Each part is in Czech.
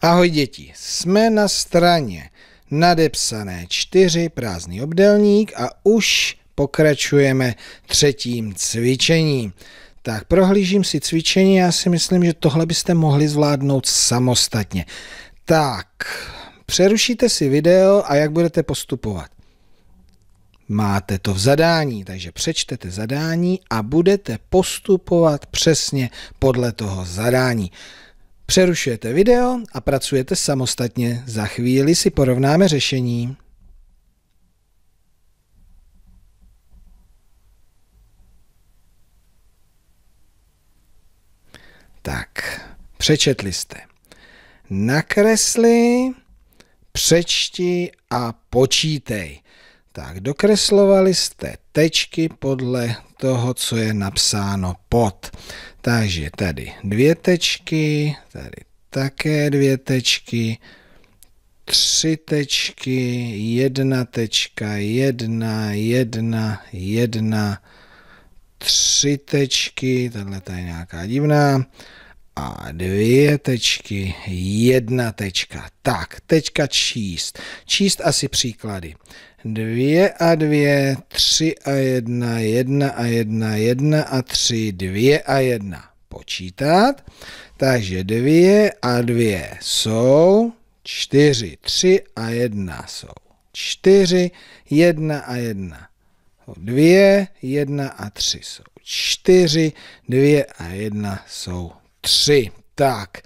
Ahoj děti, jsme na straně nadepsané čtyři prázdný obdelník a už pokračujeme třetím cvičením. Tak prohlížím si cvičení, já si myslím, že tohle byste mohli zvládnout samostatně. Tak, přerušíte si video a jak budete postupovat? Máte to v zadání, takže přečtete zadání a budete postupovat přesně podle toho zadání. Přerušujete video a pracujete samostatně. Za chvíli si porovnáme řešení. Tak, přečetli jste. Nakresli, přečti a počítej tak dokreslovali jste tečky podle toho, co je napsáno pod. Takže tady dvě tečky, tady také dvě tečky, tři tečky, jedna tečka, jedna, jedna, jedna, tři tečky, tahle je nějaká divná, a dvě tečky, jedna tečka. Tak, teďka číst. Číst asi příklady. Dvě a dvě, tři a jedna, jedna a jedna, jedna a tři, dvě a jedna. Počítat. Takže dvě a dvě jsou čtyři, tři a jedna jsou čtyři, jedna a jedna. Dvě, jedna a tři jsou čtyři, dvě a jedna jsou 3. Tak,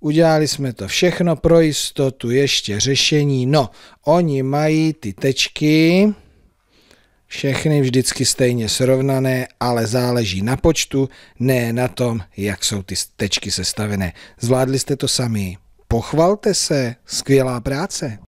udělali jsme to všechno pro jistotu, ještě řešení. No, oni mají ty tečky, všechny vždycky stejně srovnané, ale záleží na počtu, ne na tom, jak jsou ty tečky sestavené. Zvládli jste to sami. Pochvalte se, skvělá práce.